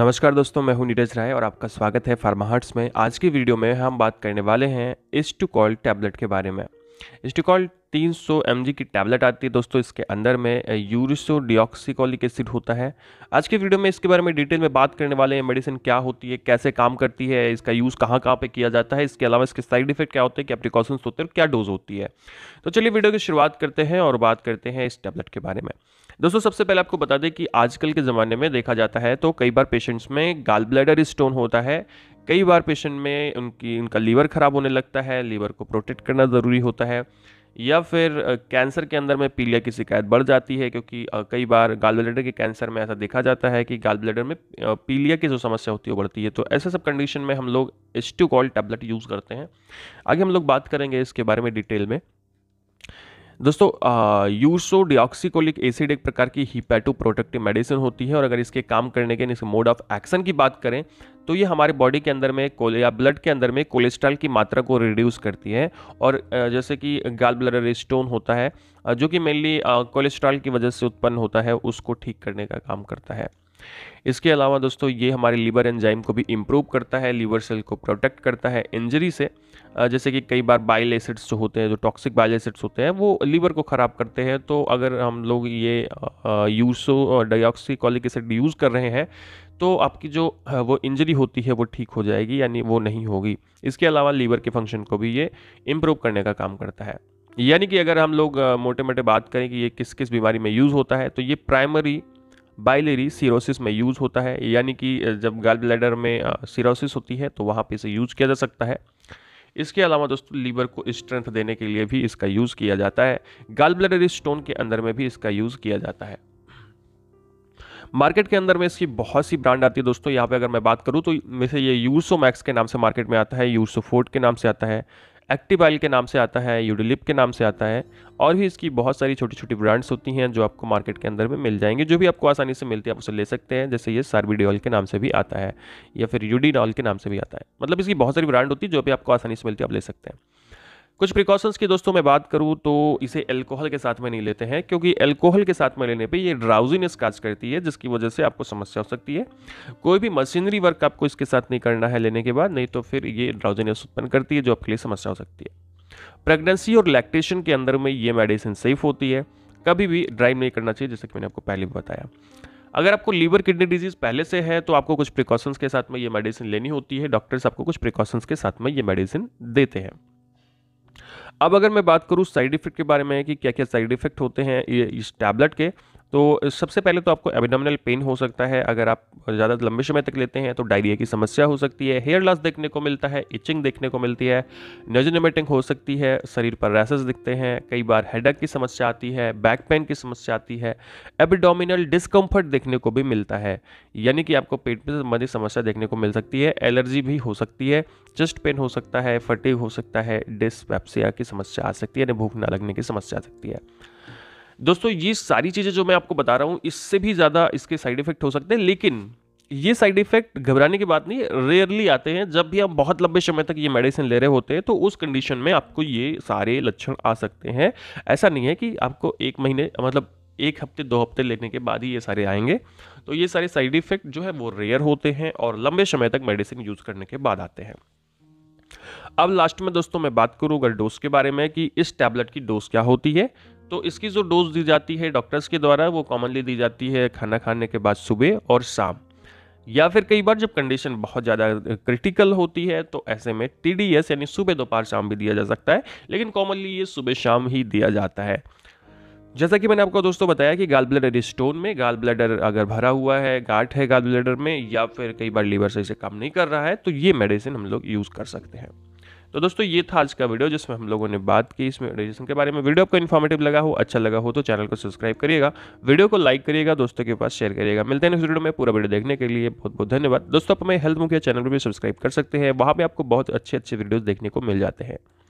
नमस्कार दोस्तों मैं हूं नीरज राय और आपका स्वागत है फार्माहट्स में आज की वीडियो में हम बात करने वाले हैं इस्टुकॉल टैबलेट के बारे में इस्टुकॉल 300 सौ की टैबलेट आती है दोस्तों इसके अंदर में यूरिसो डिऑक्सिकॉलिक एसिड होता है आज के वीडियो में इसके बारे में डिटेल में बात करने वाले हैं मेडिसिन क्या होती है कैसे काम करती है इसका यूज़ कहाँ कहाँ पे किया जाता है इसके अलावा इसके साइड इफेक्ट क्या होते हैं क्या प्रिकॉशंस होते हैं क्या डोज होती है तो चलिए वीडियो की शुरुआत करते हैं और बात करते हैं इस टैबलेट के बारे में दोस्तों सबसे पहले आपको बता दें कि आजकल के ज़माने में देखा जाता है तो कई बार पेशेंट्स में गाल ब्लैडर स्टोन होता है कई बार पेशेंट में उनकी उनका लीवर ख़राब होने लगता है लीवर को प्रोटेक्ट करना ज़रूरी होता है या फिर कैंसर के अंदर में पीलिया की शिकायत बढ़ जाती है क्योंकि कई बार गाल ब्लेडर के कैंसर में ऐसा देखा जाता है कि गाल ब्लेडर में पीलिया की जो समस्या होती है वो बढ़ती है तो ऐसे सब कंडीशन में हम लोग एस्ट्यूकॉल टैबलेट यूज़ करते हैं आगे हम लोग बात करेंगे इसके बारे में डिटेल में दोस्तों यूसो डिऑक्सीकोलिक एसिड एक प्रकार की हिपैटो प्रोटेक्टिव मेडिसिन होती है और अगर इसके काम करने के इसके मोड ऑफ एक्शन की बात करें तो ये हमारे बॉडी के अंदर में या ब्लड के अंदर में कोलेस्ट्रॉल की मात्रा को रिड्यूस करती है और जैसे कि गाल ब्लडर स्टोन होता है जो कि मेनली कोलेस्ट्रॉल की वजह से उत्पन्न होता है उसको ठीक करने का काम करता है इसके अलावा दोस्तों ये हमारे लीवर एंजाइम को भी इम्प्रूव करता है लीवर सेल को प्रोटेक्ट करता है इंजरी से जैसे कि कई बार बाइल एसिड्स जो होते हैं जो टॉक्सिक बाइल एसिड्स होते हैं वो लीवर को ख़राब करते हैं तो अगर हम लोग ये यूसो डाइऑक्सीकॉलिक एसिड यूज़ कर रहे हैं तो आपकी जो वो इंजरी होती है वो ठीक हो जाएगी यानी वो नहीं होगी इसके अलावा लीवर के फंक्शन को भी ये इम्प्रूव करने का काम करता है यानी कि अगर हम लोग मोटे मोटे बात करें कि ये किस किस बीमारी में यूज़ होता है तो ये प्राइमरी बाइलेरी सीरोसिस में यूज़ होता है यानी कि जब गाल ब्लैडर में सीरोसिस होती है तो वहाँ पे इसे यूज़ किया जा सकता है इसके अलावा दोस्तों लीवर को स्ट्रेंथ देने के लिए भी इसका यूज़ किया जाता है गाल ब्लैडर स्टोन के अंदर में भी इसका यूज़ किया जाता है मार्केट के अंदर में इसकी बहुत सी ब्रांड आती है दोस्तों यहाँ पे अगर मैं बात करूँ तो वैसे ये यूसो मैक्स के नाम से मार्केट में आता है यूसो फोर्ट के नाम से आता है एक्टिव ऑयल के नाम से आता है यूडिलिप के नाम से आता है और भी इसकी बहुत सारी छोटी छोटी ब्रांड्स होती हैं जो आपको मार्केट के अंदर में मिल जाएंगे जो भी आपको आसानी से मिलती है आप उसे ले सकते हैं जैसे ये ऑयल के नाम से भी आता है या फिर यूडीडॉल के नाम से भी आता है मतलब इसकी बहुत सारी ब्रांड होती है जो भी आपको आसानी से मिलती है आप ले सकते हैं कुछ प्रिकॉशंस की दोस्तों मैं बात करूँ तो इसे एल्कोहल के साथ में नहीं लेते हैं क्योंकि एल्कोहल के साथ में लेने पे ये ड्राउजीनेस काज करती है जिसकी वजह से आपको समस्या हो सकती है कोई भी मशीनरी वर्क आपको इसके साथ नहीं करना है लेने के बाद नहीं तो फिर ये ड्राउजीनेस उत्पन्न करती है जो आपके लिए समस्या हो सकती है प्रेगनेंसी और लैक्टेशन के अंदर में ये मेडिसिन सेफ होती है कभी भी ड्राइव नहीं करना चाहिए जैसे कि मैंने आपको पहले भी बताया अगर आपको लीवर किडनी डिजीज़ पहले से है तो आपको कुछ प्रिकॉशंस के साथ में ये मेडिसिन लेनी होती है डॉक्टर्स आपको कुछ प्रिकॉशंस के साथ में ये मेडिसिन देते हैं अब अगर मैं बात करूँ साइड इफ़ेक्ट के बारे में कि क्या क्या साइड इफ़ेक्ट होते हैं इस टैबलेट के तो सबसे पहले तो आपको एबिडोमिनल पेन हो सकता है अगर आप ज़्यादा लंबे समय तक लेते हैं तो डायरिया की समस्या हो सकती है हेयर लॉस देखने को मिलता है इचिंग देखने को मिलती है नजनमेटिंग हो सकती है शरीर पर रैसेस दिखते हैं कई बार हेडक की समस्या आती है बैक पेन की समस्या आती है एबिडोमिनल डिस्कम्फर्ट देखने को भी मिलता है यानी कि आपको पेट में संबंधित समस्या देखने को मिल सकती है एलर्जी भी हो सकती है चेस्ट पेन हो सकता है फटीग हो सकता है डिस्पैप्सिया की समस्या आ सकती है यानी भूख ना लगने की समस्या आ सकती है दोस्तों ये सारी चीज़ें जो मैं आपको बता रहा हूँ इससे भी ज़्यादा इसके साइड इफेक्ट हो सकते हैं लेकिन ये साइड इफेक्ट घबराने की बात नहीं रेयरली आते हैं जब भी आप बहुत लंबे समय तक ये मेडिसिन ले रहे होते हैं तो उस कंडीशन में आपको ये सारे लक्षण आ सकते हैं ऐसा नहीं है कि आपको एक महीने मतलब एक हफ्ते दो हफ्ते लेने के बाद ही ये सारे आएंगे तो ये सारे साइड इफेक्ट जो है वो रेयर होते हैं और लंबे समय तक मेडिसिन यूज़ करने के बाद आते हैं अब लास्ट में दोस्तों मैं बात करूँ अगर डोज के बारे में कि इस टैबलेट की डोज क्या होती है तो इसकी जो डोज दी जाती है डॉक्टर्स के द्वारा वो कॉमनली दी जाती है खाना खाने के बाद सुबह और शाम या फिर कई बार जब कंडीशन बहुत ज़्यादा क्रिटिकल होती है तो ऐसे में टी डी एस यानी सुबह दोपहर शाम भी दिया जा सकता है लेकिन कॉमनली ये सुबह शाम ही दिया जाता है जैसा कि मैंने आपको दोस्तों बताया कि गाल ब्लडर स्टोन में गाल ब्लडर अगर भरा हुआ है गाठ है गाल ब्लडर में या फिर कई बार लीवर सही से काम नहीं कर रहा है तो ये मेडिसिन हम लोग यूज़ कर सकते हैं तो दोस्तों ये था आज का वीडियो जिसमें हम लोगों ने बात की इसमें रजिस्ट्रेशन के बारे में वीडियो आपको इन्फॉर्मेटिव लगा हो अच्छा लगा हो तो चैनल को सब्सक्राइब करिएगा वीडियो को लाइक करिएगा दोस्तों के पास शेयर करिएगा मिलते हैं इस वीडियो में पूरा वीडियो देखने के लिए बहुत बहुत धन्यवाद दोस्तों आप हमें हेल्थ मुखिया चैनल पर भी सब्सक्राइब कर सकते हैं वहाँ पर आपको बहुत अच्छे अच्छे वीडियोज़ देखने को मिल जाते हैं